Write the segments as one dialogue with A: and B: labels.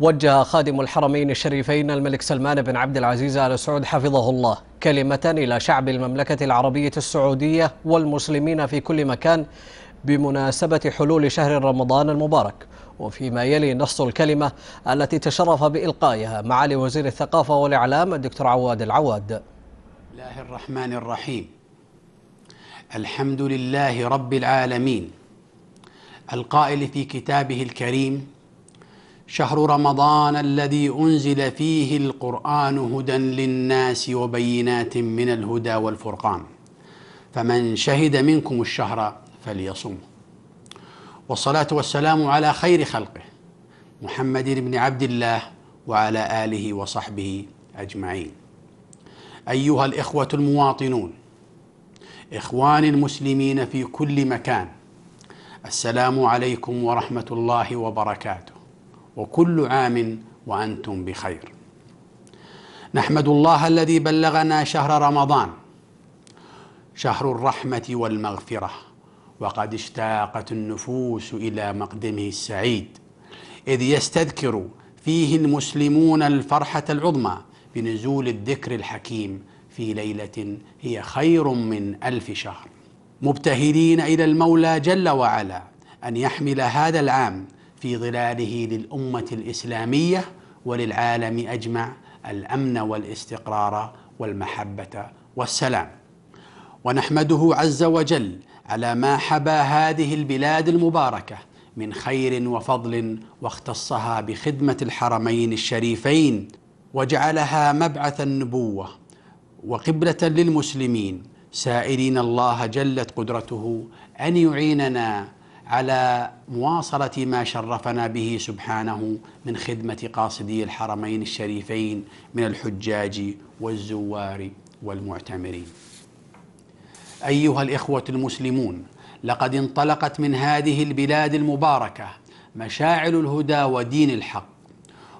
A: وجه خادم الحرمين الشريفين الملك سلمان بن عبد العزيز ال سعود حفظه الله كلمة إلى شعب المملكة العربية السعودية والمسلمين في كل مكان بمناسبة حلول شهر رمضان المبارك وفيما يلي نص الكلمة التي تشرف بإلقائها معالي وزير الثقافة والإعلام الدكتور عواد العواد الله الرحمن الرحيم الحمد لله رب العالمين القائل في كتابه الكريم شهر رمضان الذي أنزل فيه القرآن هدى للناس وبينات من الهدى والفرقان فمن شهد منكم الشهر فليصمه والصلاة والسلام على خير خلقه محمد بن عبد الله وعلى آله وصحبه أجمعين أيها الإخوة المواطنون إخواني المسلمين في كل مكان السلام عليكم ورحمة الله وبركاته وكل عام وأنتم بخير نحمد الله الذي بلغنا شهر رمضان شهر الرحمة والمغفرة وقد اشتاقت النفوس إلى مقدمه السعيد إذ يستذكر فيه المسلمون الفرحة العظمى بنزول الذكر الحكيم في ليلة هي خير من ألف شهر مبتهلين إلى المولى جل وعلا أن يحمل هذا العام في ظلاله للأمة الإسلامية وللعالم أجمع الأمن والاستقرار والمحبة والسلام ونحمده عز وجل على ما حبى هذه البلاد المباركة من خير وفضل واختصها بخدمة الحرمين الشريفين وجعلها مبعث النبوة وقبلة للمسلمين سائلين الله جلت قدرته أن يعيننا على مواصلة ما شرفنا به سبحانه من خدمة قاصدي الحرمين الشريفين من الحجاج والزوار والمعتمرين. أيها الإخوة المسلمون، لقد انطلقت من هذه البلاد المباركة مشاعل الهدى ودين الحق،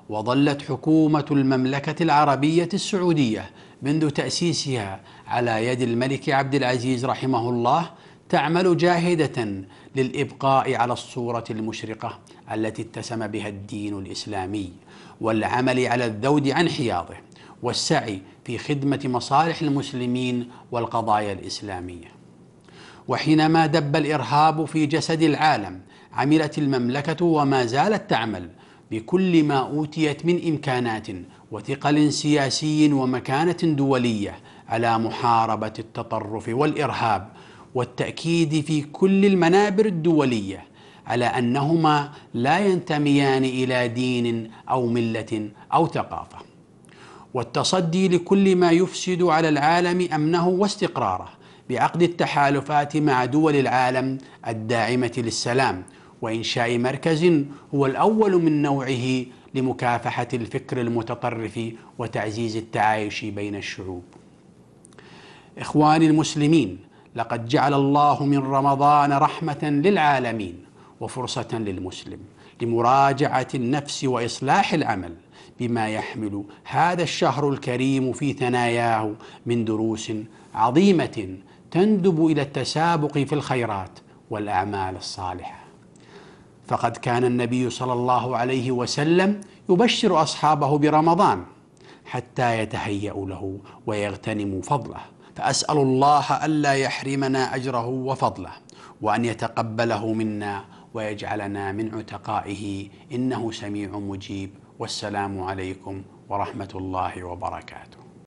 A: وظلت حكومة المملكة العربية السعودية منذ تأسيسها على يد الملك عبد العزيز رحمه الله تعمل جاهدة للإبقاء على الصورة المشرقة التي اتسم بها الدين الإسلامي والعمل على الذود عن حياضه والسعي في خدمة مصالح المسلمين والقضايا الإسلامية وحينما دب الإرهاب في جسد العالم عملت المملكة وما زالت تعمل بكل ما أوتيت من إمكانات وثقل سياسي ومكانة دولية على محاربة التطرف والإرهاب والتأكيد في كل المنابر الدولية على أنهما لا ينتميان إلى دين أو ملة أو ثقافة والتصدي لكل ما يفسد على العالم أمنه واستقراره بعقد التحالفات مع دول العالم الداعمة للسلام وإنشاء مركز هو الأول من نوعه لمكافحة الفكر المتطرف وتعزيز التعايش بين الشعوب إخواني المسلمين لقد جعل الله من رمضان رحمة للعالمين وفرصة للمسلم لمراجعة النفس وإصلاح العمل بما يحمل هذا الشهر الكريم في ثناياه من دروس عظيمة تندب إلى التسابق في الخيرات والأعمال الصالحة فقد كان النبي صلى الله عليه وسلم يبشر أصحابه برمضان حتى يتهيأوا له ويغتنموا فضله فأسأل الله ألا يحرمنا أجره وفضله وأن يتقبله منا ويجعلنا من عتقائه إنه سميع مجيب والسلام عليكم ورحمة الله وبركاته